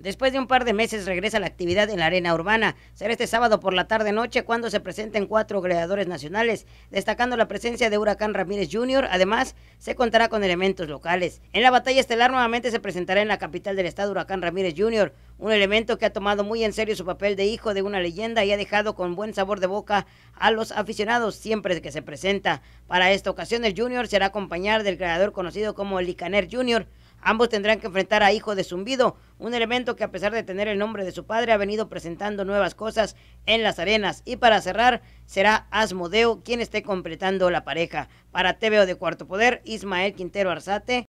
Después de un par de meses regresa la actividad en la arena urbana. Será este sábado por la tarde-noche cuando se presenten cuatro creadores nacionales, destacando la presencia de Huracán Ramírez Jr. Además, se contará con elementos locales. En la batalla estelar nuevamente se presentará en la capital del estado Huracán Ramírez Jr., un elemento que ha tomado muy en serio su papel de hijo de una leyenda y ha dejado con buen sabor de boca a los aficionados siempre que se presenta. Para esta ocasión el Jr. será acompañar del creador conocido como Licaner Jr., Ambos tendrán que enfrentar a Hijo de Zumbido, un elemento que a pesar de tener el nombre de su padre ha venido presentando nuevas cosas en las arenas. Y para cerrar, será Asmodeo quien esté completando la pareja. Para TVO de Cuarto Poder, Ismael Quintero Arzate,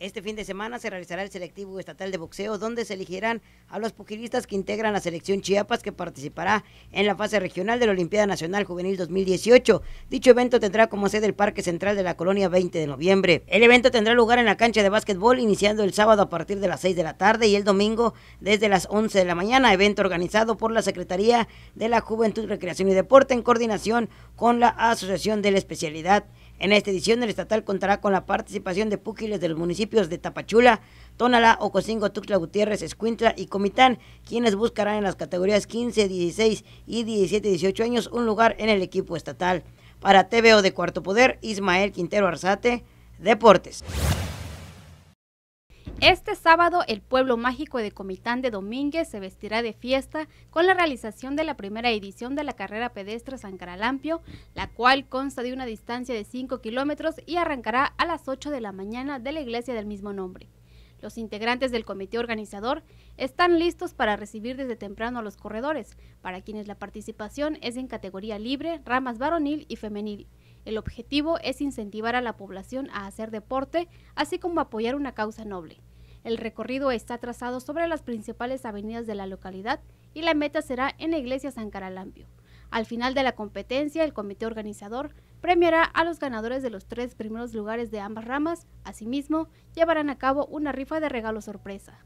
este fin de semana se realizará el selectivo estatal de boxeo, donde se elegirán a los pugilistas que integran la selección Chiapas, que participará en la fase regional de la Olimpiada Nacional Juvenil 2018. Dicho evento tendrá como sede el Parque Central de la Colonia 20 de noviembre. El evento tendrá lugar en la cancha de básquetbol, iniciando el sábado a partir de las 6 de la tarde y el domingo desde las 11 de la mañana. Evento organizado por la Secretaría de la Juventud, Recreación y Deporte en coordinación con la Asociación de la Especialidad en esta edición, el estatal contará con la participación de púgiles de los municipios de Tapachula, Tonalá, Ocosingo, Tuxtla Gutiérrez, Escuintla y Comitán, quienes buscarán en las categorías 15, 16 y 17, 18 años un lugar en el equipo estatal. Para TVO de Cuarto Poder, Ismael Quintero Arzate, Deportes. Este sábado, el pueblo mágico de Comitán de Domínguez se vestirá de fiesta con la realización de la primera edición de la carrera pedestre San Caralampio, la cual consta de una distancia de 5 kilómetros y arrancará a las 8 de la mañana de la iglesia del mismo nombre. Los integrantes del comité organizador están listos para recibir desde temprano a los corredores, para quienes la participación es en categoría libre, ramas varonil y femenil. El objetivo es incentivar a la población a hacer deporte, así como apoyar una causa noble. El recorrido está trazado sobre las principales avenidas de la localidad y la meta será en la iglesia San Caralambio. Al final de la competencia, el comité organizador premiará a los ganadores de los tres primeros lugares de ambas ramas. Asimismo, llevarán a cabo una rifa de regalo sorpresa.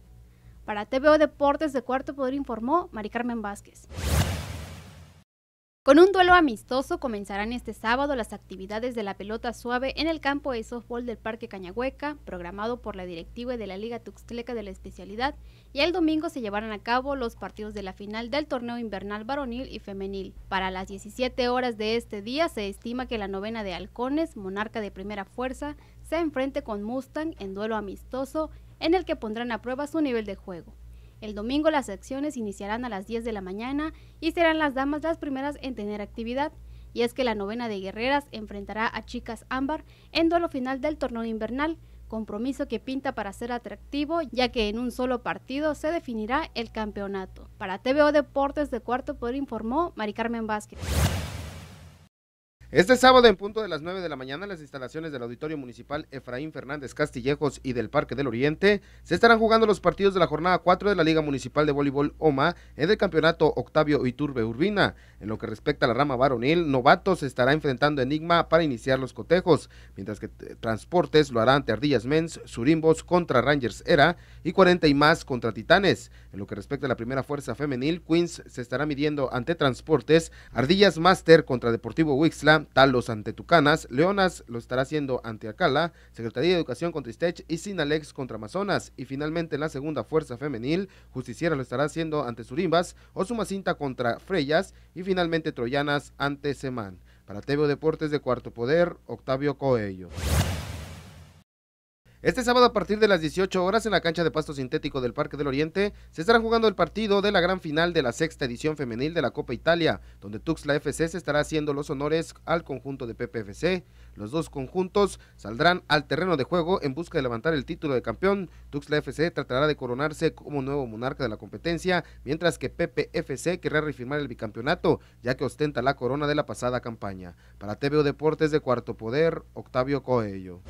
Para TVO Deportes de Cuarto Poder informó Mari Carmen Vázquez. Con un duelo amistoso comenzarán este sábado las actividades de la pelota suave en el campo de softball del Parque Cañahueca, programado por la directiva de la Liga Tuxtleca de la especialidad, y el domingo se llevarán a cabo los partidos de la final del torneo invernal varonil y femenil. Para las 17 horas de este día se estima que la novena de Halcones, monarca de primera fuerza, se enfrente con Mustang en duelo amistoso en el que pondrán a prueba su nivel de juego. El domingo las acciones iniciarán a las 10 de la mañana y serán las damas las primeras en tener actividad. Y es que la novena de guerreras enfrentará a Chicas Ámbar en duelo final del torneo invernal, compromiso que pinta para ser atractivo ya que en un solo partido se definirá el campeonato. Para TVO Deportes de Cuarto Poder informó Mari Carmen Vázquez. Este sábado, en punto de las 9 de la mañana, las instalaciones del Auditorio Municipal Efraín Fernández Castillejos y del Parque del Oriente se estarán jugando los partidos de la jornada 4 de la Liga Municipal de Voleibol OMA en el campeonato Octavio Iturbe Urbina. En lo que respecta a la rama varonil, Novatos estará enfrentando Enigma para iniciar los cotejos, mientras que eh, Transportes lo hará ante Ardillas Mens, Surimbos contra Rangers Era y 40 y más contra Titanes. En lo que respecta a la primera fuerza femenil, Queens se estará midiendo ante Transportes, Ardillas Master contra Deportivo Wixla Talos ante Tucanas, Leonas lo estará haciendo ante Acala, Secretaría de Educación contra Istech y Sinalex contra Amazonas. Y finalmente la segunda fuerza femenil, Justiciera lo estará haciendo ante Surimbas, Osumacinta contra Freyas y finalmente Troyanas ante Semán. Para TVO Deportes de Cuarto Poder, Octavio Coello. Este sábado a partir de las 18 horas en la cancha de pasto sintético del Parque del Oriente se estará jugando el partido de la gran final de la sexta edición femenil de la Copa Italia, donde Tuxla FC se estará haciendo los honores al conjunto de PPFC. Los dos conjuntos saldrán al terreno de juego en busca de levantar el título de campeón. Tuxla FC tratará de coronarse como nuevo monarca de la competencia, mientras que PPFC querrá reafirmar el bicampeonato, ya que ostenta la corona de la pasada campaña. Para TVO Deportes de Cuarto Poder, Octavio Coello.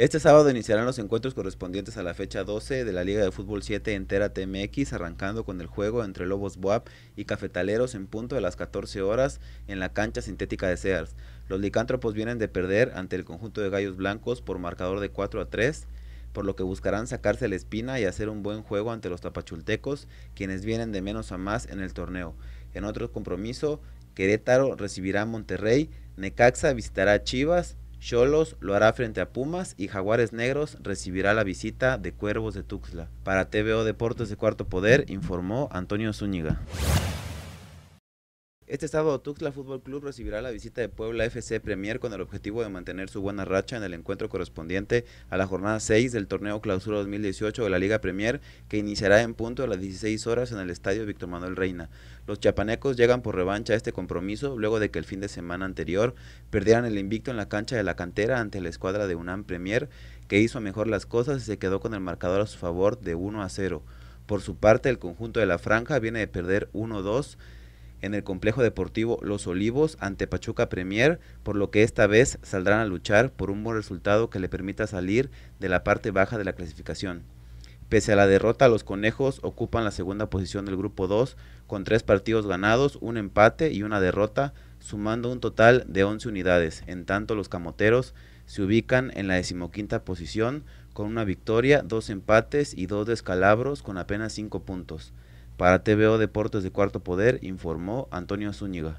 Este sábado iniciarán los encuentros correspondientes a la fecha 12 de la Liga de Fútbol 7 entera TMX, arrancando con el juego entre Lobos Boab y Cafetaleros en punto de las 14 horas en la cancha sintética de Sears. Los licántropos vienen de perder ante el conjunto de Gallos Blancos por marcador de 4 a 3, por lo que buscarán sacarse la espina y hacer un buen juego ante los tapachultecos, quienes vienen de menos a más en el torneo. En otro compromiso, Querétaro recibirá a Monterrey, Necaxa visitará a Chivas, Cholos lo hará frente a Pumas y Jaguares Negros recibirá la visita de Cuervos de Tuxla. Para TVO Deportes de Cuarto Poder informó Antonio Zúñiga. Este sábado Tuxtla Fútbol Club recibirá la visita de Puebla FC Premier con el objetivo de mantener su buena racha en el encuentro correspondiente a la jornada 6 del torneo Clausura 2018 de la Liga Premier que iniciará en punto a las 16 horas en el estadio Víctor Manuel Reina. Los chapanecos llegan por revancha a este compromiso luego de que el fin de semana anterior perdieran el invicto en la cancha de la cantera ante la escuadra de UNAM Premier que hizo mejor las cosas y se quedó con el marcador a su favor de 1 a 0. Por su parte, el conjunto de la franja viene de perder 1-2 en el complejo deportivo Los Olivos ante Pachuca Premier, por lo que esta vez saldrán a luchar por un buen resultado que le permita salir de la parte baja de la clasificación. Pese a la derrota, los conejos ocupan la segunda posición del grupo 2 con tres partidos ganados, un empate y una derrota, sumando un total de 11 unidades. En tanto, los camoteros se ubican en la decimoquinta posición con una victoria, dos empates y dos descalabros con apenas cinco puntos. Para TVO Deportes de Cuarto Poder informó Antonio Zúñiga.